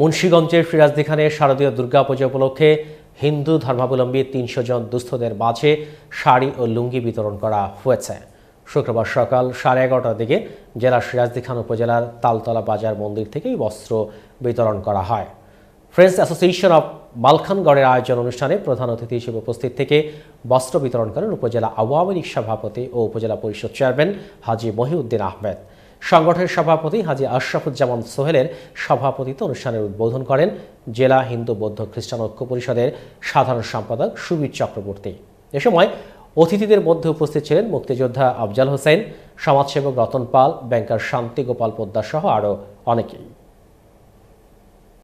মুন্সীগঞ্জের ফিরাজদিখানে শারদীয় দুর্গাপূজা উপলক্ষে হিন্দু ধর্মাবলম্বী তিনশো জন দুস্থদের মাঝে শাড়ি ও লুঙ্গি বিতরণ করা হয়েছে শুক্রবার সকাল সাড়ে এগারোটার দিকে জেলার সিরাজদিখান উপজেলার তালতলা বাজার মন্দির থেকে এই বস্ত্র বিতরণ করা হয় ফ্রেন্ডস অ্যাসোসিয়েশন অব মালখানগড়ের আয়োজন অনুষ্ঠানে প্রধান অতিথি হিসেবে উপস্থিত থেকে বস্ত্র বিতরণ করেন উপজেলা আওয়ামী লীগ সভাপতি ও উপজেলা পরিষদ চেয়ারম্যান হাজি মহিউদ্দিন আহমেদ সংগঠনের সভাপতি হাজি আশরাফুজ্জামান সোহেলের সভাপতিত্ব অনুষ্ঠানের উদ্বোধন করেন জেলা হিন্দু বৌদ্ধ খ্রিস্টান ঐক্য পরিষদের সাধারণ সম্পাদক সুবীর চক্রবর্তী এ সময় অতিথিদের মধ্যে উপস্থিত ছিলেন মুক্তিযোদ্ধা আফজাল হোসেন সমাজসেবক রতন পাল ব্যাংকার শান্তি গোপাল পোদ্দার সহ আরও অনেকেই